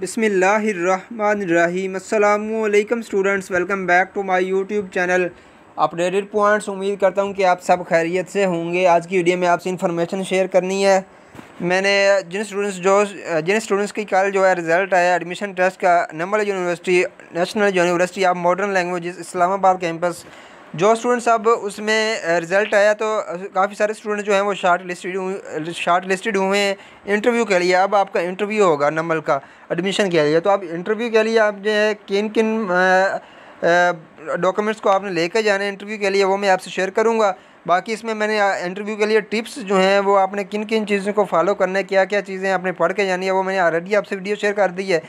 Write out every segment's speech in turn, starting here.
बिसमीम students welcome back to my YouTube channel updated points उम्मीद करता हूँ कि आप सब खैरियत से होंगे आज की वीडियो में आपसे इन्फॉर्मेशन शेयर करनी है मैंने जिन स्टूडेंट्स जो जिन स्टूडेंट्स की कल जो है रिज़ल्ट आया एडमिशन टेस्ट का number university national university of modern language Islamabad campus जो स्टूडेंट्स अब उसमें रिज़ल्ट आया तो काफ़ी सारे स्टूडेंट जो हैं वो शार्ट लिस्टेड शार्ट लिस्टेड हुए हैं इंटरव्यू के लिए अब आपका इंटरव्यू होगा नमल का एडमिशन के लिए तो आप इंटरव्यू के लिए आप जो है किन किन डॉक्यूमेंट्स को आपने लेकर जाना है इंटरव्यू के लिए वो मैं आपसे शेयर करूँगा बाकी इसमें मैंने इंटरव्यू के लिए टिप्स जो हैं वो आपने किन किन चीज़ों को फॉलो करना है क्या क्या चीज़ें आपने पढ़ के जानी है वो मैंने ऑलरेडी आपसे वीडियो शेयर कर दी है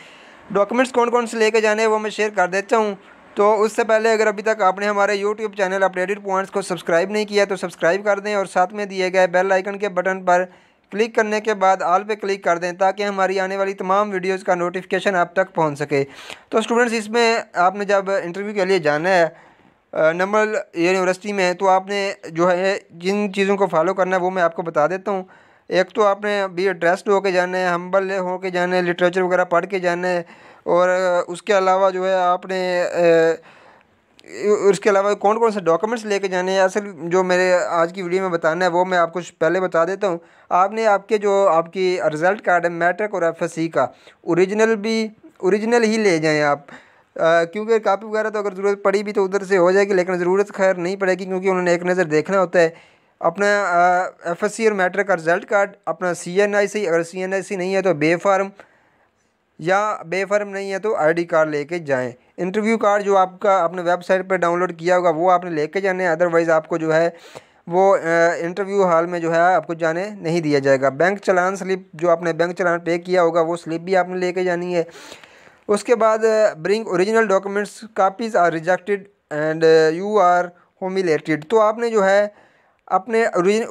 डॉक्यूमेंट्स कौन कौन से लेके जाने हैं वो मैं शेयर कर देता हूँ तो उससे पहले अगर अभी तक आपने हमारे यूट्यूब चैनल अपडेटेड पॉइंट्स को सब्सक्राइब नहीं किया तो सब्सक्राइब कर दें और साथ में दिए गए बेल आइकन के बटन पर क्लिक करने के बाद आल पे क्लिक कर दें ताकि हमारी आने वाली तमाम वीडियोस का नोटिफिकेशन आप तक पहुंच सके तो स्टूडेंट्स इसमें आपने जब इंटरव्यू के लिए जाना है नंबर यूनिवर्सिटी में तो आपने जो है जिन चीज़ों को फॉलो करना है वो मैं आपको बता देता हूँ एक तो आपने बी ड्रेस्ड के जाना है हम्बल होके जाना है लिटरेचर वगैरह पढ़ के जाना है और उसके अलावा जो है आपने उसके अलावा कौन कौन से डॉक्यूमेंट्स लेके जाने हैं असल जो मेरे आज की वीडियो में बताना है वो मैं आपको पहले बता देता हूँ आपने आपके जो आपकी रिज़ल्ट कार्ड है मैट्रिक और एफ का ओरिजिनल भी ओरिजिनल ही ले जाएं आप क्योंकि कापी वगैरह तो अगर ज़रूरत पड़ी भी तो उधर से हो जाएगी लेकिन ज़रूरत खैर नहीं पड़ेगी क्योंकि उन्होंने एक नज़र देखना होता है अपना एफ एस सी और मैट्रिक का रिजल्ट कार्ड अपना सी एन आई सी अगर सी एन आई सी नहीं है तो बे फार्म या बे फार्म नहीं है तो आईडी कार्ड लेके जाएं इंटरव्यू कार्ड जो आपका अपने वेबसाइट पर डाउनलोड किया होगा वो आपने लेके जाने अदरवाइज़ आपको जो है वो इंटरव्यू हॉल में जो है आपको जाने नहीं दिया जाएगा बैंक चलान स्लिप जो आपने बैंक चलान पे किया होगा वो स्लिप भी आपने लेके जानी है उसके बाद bring original documents copies are rejected and you are humiliated तो आपने जो है अपने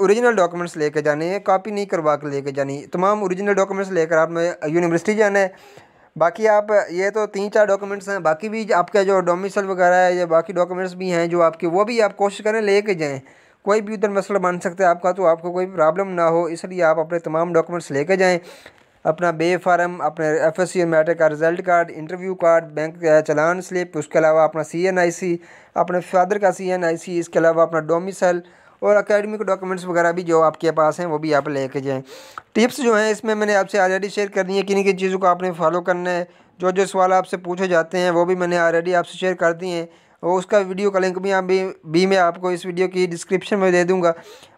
ओरिजिनल डॉक्यूमेंट्स लेकर जाने हैं कॉपी नहीं करवा के लेके जानी तमाम ओरिजिनल डॉक्यूमेंट्स लेकर आपने यूनिवर्सिटी जाना है बाकी आप ये तो तीन चार डॉक्यूमेंट्स हैं बाकी भी आपका जो डोमिसल वगैरह है या बाकी डॉक्यूमेंट्स भी हैं जो आपके वो भी आप कोशिश करें लेके जाएँ कोई भी उधर मसला बन सकता है आपका तो आपको कोई प्रॉब्लम ना हो इसलिए आप अपने तमाम डॉक्यूमेंट्स लेके जाएँ अपना बे फार्म अपने एफ एस सी मैट्रिक का result card interview card bank challan slip उसके अलावा अपना सी एन आई सी अपने फादर का सी एन आई सी इसके अलावा अपना डोमिसल और अकेडमिक डॉक्यूमेंट्स वगैरह भी जो आपके पास हैं वो भी आप लेके जाएँ टिप्स जो हैं इसमें मैंने आपसे ऑलरेडी शेयर कर दी है किन किन चीज़ों को आपने फॉलो करना है जो जो सवाल आपसे पूछे जाते हैं वो भी मैंने ऑलरेडी आपसे शेयर कर दिए हैं और उसका वीडियो का लिंक भी आप भी, भी मैं आपको इस वीडियो की डिस्क्रिप्शन में दे दूँगा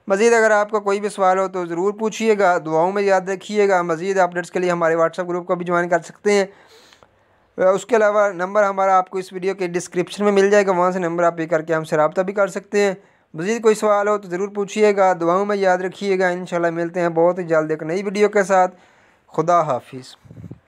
मज़ीद अगर आपका कोई भी सवाल हो तो ज़रूर पूछिएगा दुआओं में याद रखिएगा मज़ीद अपडेट्स के लिए हमारे व्हाट्सअप ग्रुप को भी ज्वाइन कर सकते हैं उसके अलावा नंबर हमारा आपको इस वीडियो के डिस्क्रिप्शन में मिल जाएगा वहाँ से नंबर आप पे करके हमसे रबता भी कर सकते हैं मज़ीद कोई सवाल हो तो ज़रूर पूछिएगा दुआओं में याद रखिएगा इन मिलते हैं बहुत ही जल्द एक नई वीडियो के साथ खुदा हाफिज़